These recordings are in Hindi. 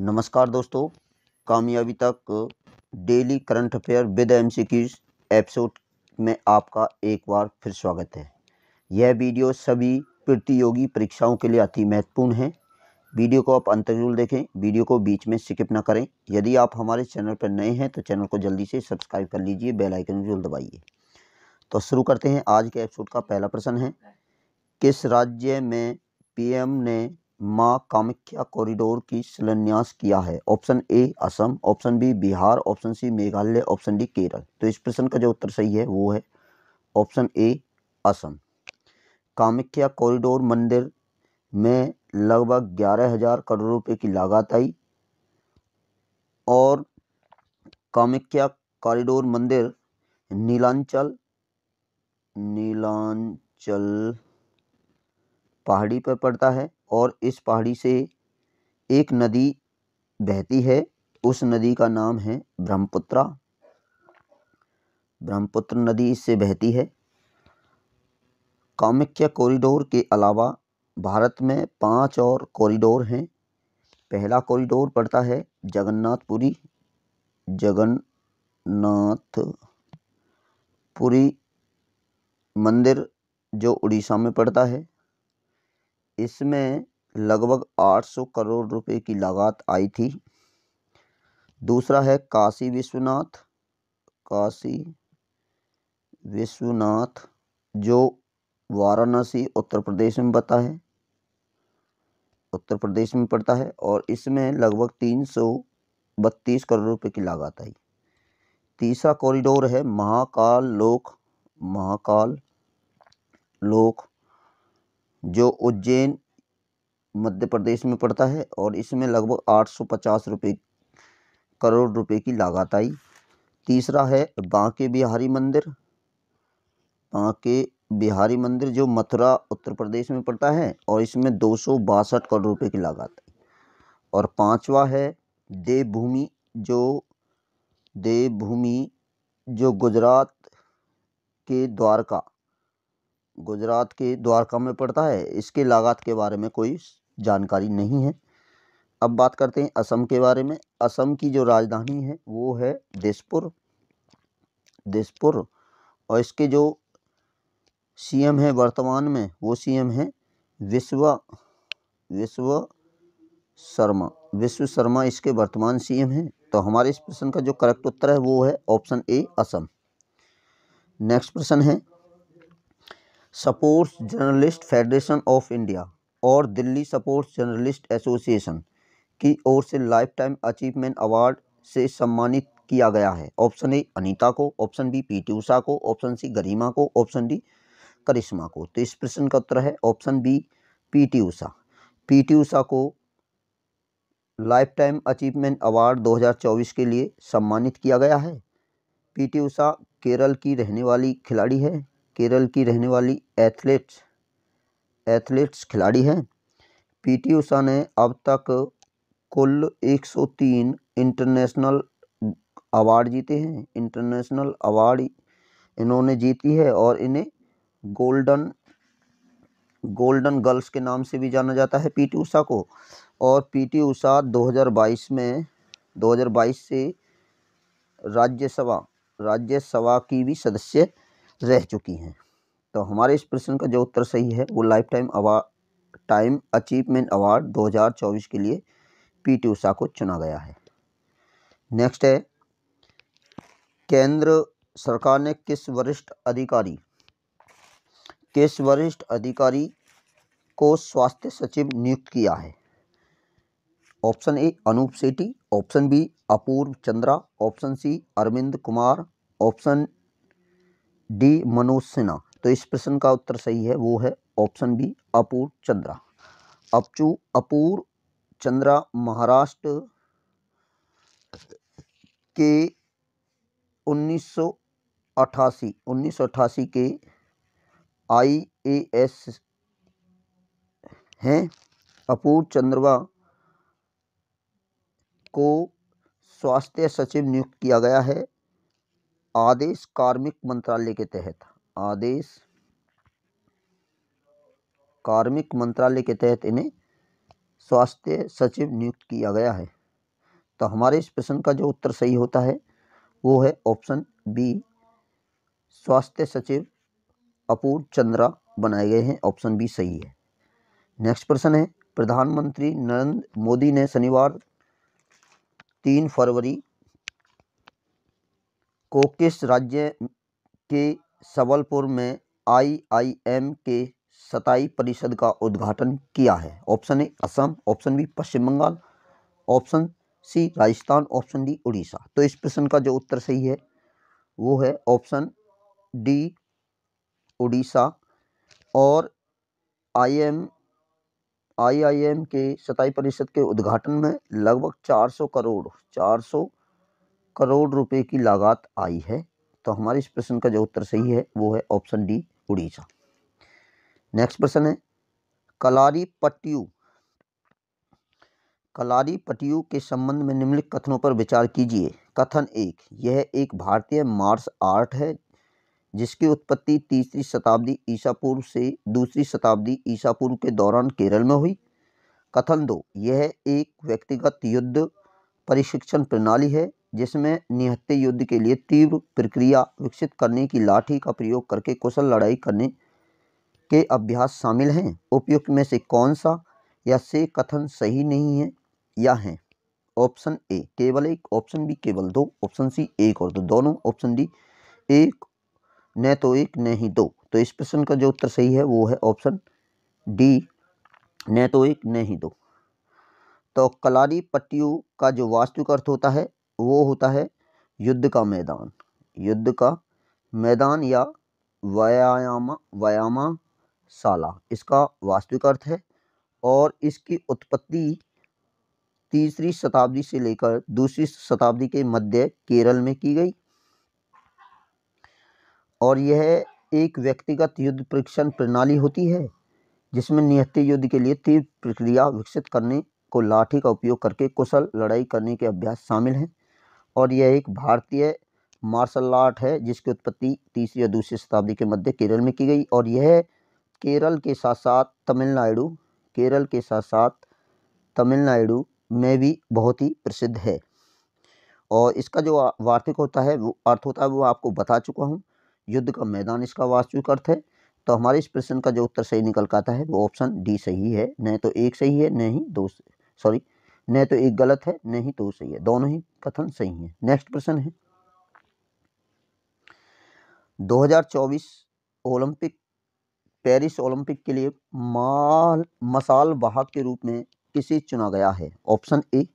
नमस्कार दोस्तों कामयाबी तक daily current affair with M C Qs episode में आपका एक बार फिर स्वागत है यह वीडियो सभी प्रतियोगी परीक्षाओं के लिए अति महत्वपूर्ण है वीडियो को आप अंत जरूर देखें वीडियो को बीच में स्किप ना करें यदि आप हमारे चैनल पर नए हैं तो चैनल को जल्दी से सब्सक्राइब कर लीजिए बेल आइकन जरूर दबाइए तो शुरू करते हैं आज के एपिसोड का पहला प्रश्न है किस राज्य में पीएम ने माँ कामाख्या कॉरिडोर की शिलान्यास किया है option A Assam option B Bihar option C Meghalaya option D Kerala तो इस प्रश्न का जो उत्तर सही है वो है option A Assam Kamakhya corridor मंदिर में लगभग ग्यारह हजार करोड़ रुपए की लागत आई और कामख्या कॉरिडोर मंदिर नीलांचल नीलांचल पहाड़ी पर पड़ता है और इस पहाड़ी से एक नदी बहती है उस नदी का नाम है ब्रह्मपुत्रा ब्रह्मपुत्र नदी इससे बहती है कामख्या कॉरिडोर के अलावा भारत में पांच और कॉरिडोर हैं पहला कॉरिडोर पड़ता है जगन्नाथपुरी जगन्नाथपुरी मंदिर जो उड़ीसा में पड़ता है इसमें लगभग 800 करोड़ रुपए की लागत आई थी दूसरा है काशी विश्वनाथ काशी विश्वनाथ जो वाराणसी उत्तर प्रदेश में बता है उत्तर प्रदेश में पड़ता है और इसमें लगभग तीन सौ बत्तीस करोड़ रुपए की लागत आई तीसरा कॉरिडोर है महाकाल लोक महाकाल लोक जो उज्जैन मध्य प्रदेश में पड़ता है और इसमें लगभग आठ सौ पचास रुपये करोड़ रुपए की लागत आई तीसरा है बांके बिहारी मंदिर बांके बिहारी मंदिर जो मथुरा उत्तर प्रदेश में पड़ता है और इसमें दो सौ बासठ करोड़ रुपए की लागत आई और पांचवा है देवभूमि जो देवभूमि जो गुजरात के द्वारका गुजरात के द्वारका में पड़ता है इसके लागत के बारे में कोई जानकारी नहीं है अब बात करते हैं असम के बारे में असम की जो राजधानी है वो है दिसपुर दिसपुर और इसके जो सीएम है वर्तमान में वो सीएम है विश्वा विश्व शर्मा विश्व शर्मा इसके वर्तमान सीएम हैं तो हमारे इस प्रश्न का जो करेक्ट उत्तर है वो है ऑप्शन ए असम नेक्स्ट प्रश्न है sports journalist federation of India और दिल्ली सपोर्ट्स जर्नलिस्ट एसोसिएशन की ओर से लाइफ टाइम अचीवमेंट अवार्ड से सम्मानित किया गया है ऑप्शन ए अनीता को option B P T Usha को ऑप्शन सी गरिमा को ऑप्शन डी करिश्मा को तो इस प्रश्न का उत्तर है option B P T Usha P T Usha को लाइफ टाइम अचीवमेंट अवार्ड 2024 के लिए सम्मानित किया गया है पी टी उषा केरल की रहने वाली खिलाड़ी है केरल की रहने वाली एथलेट्स एथलेट्स खिलाड़ी हैं पीटी ऊषा ने अब तक कुल 103 इंटरनेशनल अवार्ड जीते हैं इंटरनेशनल अवार्ड इन्होंने जीती है और इन्हें गोल्डन गोल्डन गर्ल्स के नाम से भी जाना जाता है पीटी ऊषा को और पीटी ऊषा 2022 में 2022 से राज्यसभा राज्यसभा की भी सदस्य रह चुकी हैं तो हमारे इस प्रश्न का जो उत्तर सही है वो life time award time achievement award 2024 के लिए पीटी उषा को चुना गया है नेक्स्ट है केंद्र सरकार ने किस वरिष्ठ अधिकारी किस वरिष्ठ अधिकारी को स्वास्थ्य सचिव नियुक्त किया है option A Anup Sethi option B Apurva Chandra option C Arvind Kumar option D Manoj Sinha तो इस प्रश्न का उत्तर सही है वो है ऑप्शन बी अपूर चंद्रा अपचू अपूर चंद्रा महाराष्ट्र के 1988 1988 के आईएएस हैं अपूर चंद्रवा को स्वास्थ्य सचिव नियुक्त किया गया है आदेश कार्मिक मंत्रालय के तहत आदेश कार्मिक मंत्रालय के तहत इन्हें स्वास्थ्य सचिव नियुक्त किया गया है तो हमारे इस प्रश्न का जो उत्तर सही होता है वो है ऑप्शन बी स्वास्थ्य सचिव अपूर्व चंद्रा बनाए गए हैं ऑप्शन बी सही है नेक्स्ट प्रश्न है प्रधानमंत्री नरेंद्र मोदी ने शनिवार तीन फरवरी को किस राज्य के सबलपुर में आई.आई.एम के सताई परिषद का उद्घाटन किया है option A Assam option B Paschim Bengal option C Rajasthan option D Orissa तो इस प्रश्न का जो उत्तर सही है वो है ऑप्शन डी उड़ीसा और आईएम आईआईएम के सताई परिषद के उद्घाटन में लगभग 400 करोड़ 400 करोड़ रुपए की लागत आई है तो हमारे इस प्रश्न का जो उत्तर सही है वो है ऑप्शन डी उड़ीसा नेक्स्ट प्रश्न है कलारी पट्टियू कलारी पटियू के संबंध में निम्नलिखित कथनों पर विचार कीजिए कथन एक यह एक भारतीय मार्स आर्ट है जिसकी उत्पत्ति तीसरी शताब्दी ईसा पूर्व से दूसरी शताब्दी ईसा पूर्व के दौरान केरल में हुई कथन दो यह एक व्यक्तिगत युद्ध प्रशिक्षण प्रणाली है जिसमें निहत्ते युद्ध के लिए तीव्र प्रक्रिया विकसित करने की लाठी का प्रयोग करके कुशल लड़ाई करने के अभ्यास शामिल हैं उपयुक्त में से कौन सा या से कथन सही नहीं है या है ऑप्शन ए केवल एक ऑप्शन बी केवल दो ऑप्शन सी एक और दो दोनों ऑप्शन डी एक न तो एक न ही दो तो इस प्रश्न का जो उत्तर सही है वो है ऑप्शन डी न तो एक न ही दो तो कलारी पट्टियों का जो वास्तविक अर्थ होता है वो होता है युद्ध का मैदान युद्ध का मैदान या व्यायाम शाला इसका वास्तविक अर्थ है और इसकी उत्पत्ति तीसरी शताब्दी से लेकर दूसरी शताब्दी के मध्य केरल में की गई और यह एक व्यक्तिगत युद्ध परीक्षण प्रणाली होती है जिसमें निहत्थे युद्ध के लिए तीव्र प्रक्रिया विकसित करने को लाठी का उपयोग करके कुशल लड़ाई करने के अभ्यास शामिल हैं और यह एक भारतीय मार्शल आर्ट है जिसकी उत्पत्ति तीसरी या दूसरी शताब्दी के मध्य केरल में की गई और यह केरल के साथ साथ तमिलनाडु केरल के साथ साथ तमिलनाडु में भी बहुत ही प्रसिद्ध है और इसका जो वार्तिक होता है वो अर्थ होता है वो आपको बता चुका हूँ युद्ध का मैदान इसका वास्तविक अर्थ है तो हमारे इस प्रश्न का जो उत्तर सही निकल का आता है वो ऑप्शन डी सही है न तो एक सही है न ही दो सॉरी न तो एक गलत है न ही तो सही है दोनों ही कथन सही है नेक्स्ट प्रश्न है 2024 ओलंपिक पेरिस ओलंपिक के लिए माल मसाल वाहक के रूप में किसे चुना गया है option A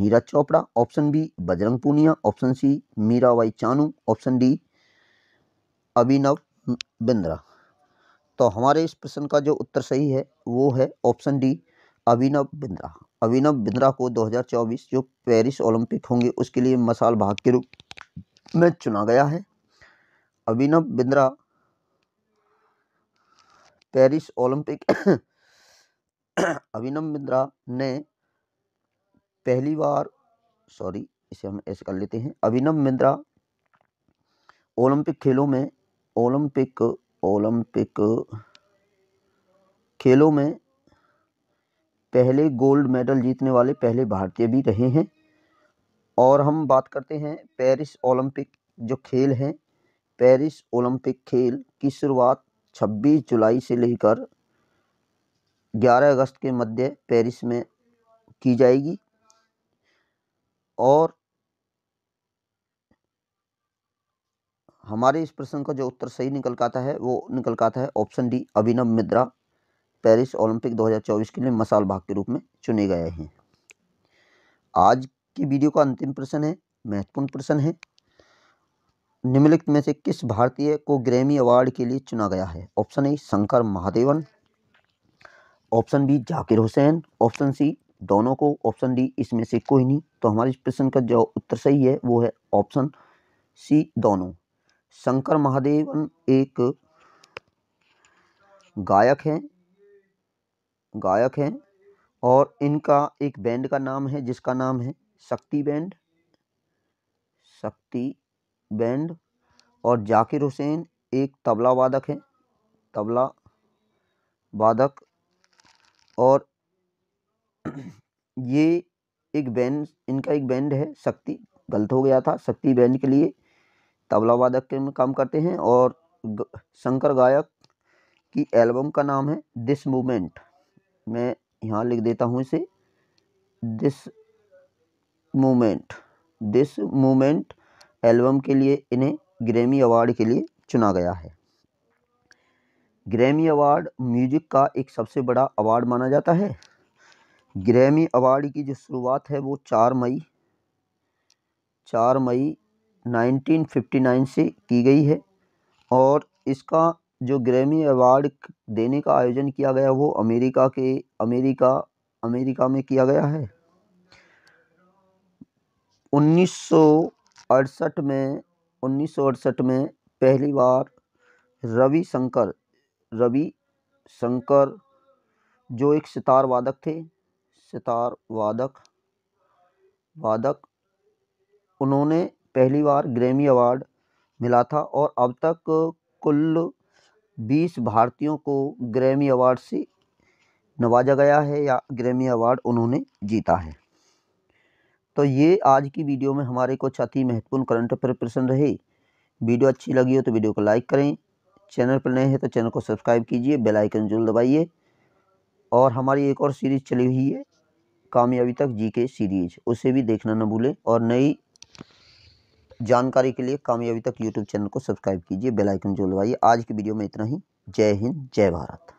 Neeraj Chopra option B Bajrang Punia option C Mirabai Chanu option D Abhinav Bindra तो हमारे इस प्रश्न का जो उत्तर सही है वो है ऑप्शन डी अभिनव बिंद्रा अभिनव बिंद्रा को 2024 जो पेरिस ओलंपिक होंगे उसके लिए मसाल भाग के रूप में चुना गया है अभिनव बिंद्रा पेरिस ओलंपिक अभिनव बिंद्रा ने पहली बार सॉरी इसे हम ऐसे कर लेते हैं अभिनव बिंद्रा ओलंपिक खेलों में ओलंपिक ओलंपिक खेलों में पहले गोल्ड मेडल जीतने वाले पहले भारतीय भी रहे हैं और हम बात करते हैं पेरिस ओलंपिक जो खेल हैं पेरिस ओलंपिक खेल की शुरुआत 26 जुलाई से लेकर 11 अगस्त के मध्य पेरिस में की जाएगी और हमारे इस प्रश्न का जो उत्तर सही निकल का आता है वो निकल आता है option D Abhinav Bindra Paris Olympic 2024 के लिए मसाल भाग के रूप में चुने गए हैं आज की वीडियो का अंतिम प्रश्न है महत्वपूर्ण प्रश्न है निम्नलिखित में से किस भारतीय को ग्रैमी अवार्ड के लिए चुना गया है option A Shankar Mahadevan option B Zakir Hussain option C दोनों को ऑप्शन डी इसमें से कोई नहीं तो हमारे प्रश्न का जो उत्तर सही है वो है ऑप्शन सी दोनों शंकर महादेवन एक गायक हैं गायक हैं और इनका एक बैंड का नाम है जिसका नाम है शक्ति बैंड शक्ति बैंड और जाकिर हुसैन एक तबला वादक हैं तबला वादक और ये एक बैंड इनका एक बैंड है शक्ति गलत हो गया था शक्ति बैंड के लिए तबला वादक के में काम करते हैं और शंकर गायक की एल्बम का नाम है दिस मोमेंट मैं यहाँ लिख देता हूँ इसे this moment this moment album के लिए इन्हें ग्रैमी अवार्ड के लिए चुना गया है ग्रैमी अवार्ड म्यूजिक का एक सबसे बड़ा अवार्ड माना जाता है ग्रैमी अवार्ड की जो शुरुआत है वो चार मई चार मई 1959 से की गई है और इसका जो ग्रैमी अवार्ड देने का आयोजन किया गया वो अमेरिका के अमेरिका अमेरिका में किया गया है उन्नीस अड़सठ में उन्नीस अड़सठ में पहली बार रवि शंकर रवि शंकर जो एक सितार वादक थे सितार वादक वादक उन्होंने पहली बार ग्रैमी अवार्ड मिला था और अब तक कुल बीस भारतीयों को ग्रैमी अवार्ड से नवाजा गया है या ग्रैमी अवार्ड उन्होंने जीता है तो ये आज की वीडियो में हमारे कुछ अति महत्वपूर्ण करंट अफेयर प्रश्न रहे वीडियो अच्छी लगी हो तो वीडियो को लाइक करें चैनल पर नए हैं तो चैनल को सब्सक्राइब कीजिए बेल आइकन जरूर दबाइए और हमारी एक और सीरीज चली हुई है कामयाबी तक जी के सीरीज उसे भी देखना न भूलें और नई जानकारी के लिए कामयाबी तक यूट्यूब चैनल को सब्सक्राइब कीजिए बेलाइकन जो लगाइए आज की वीडियो में इतना ही जय हिंद जय भारत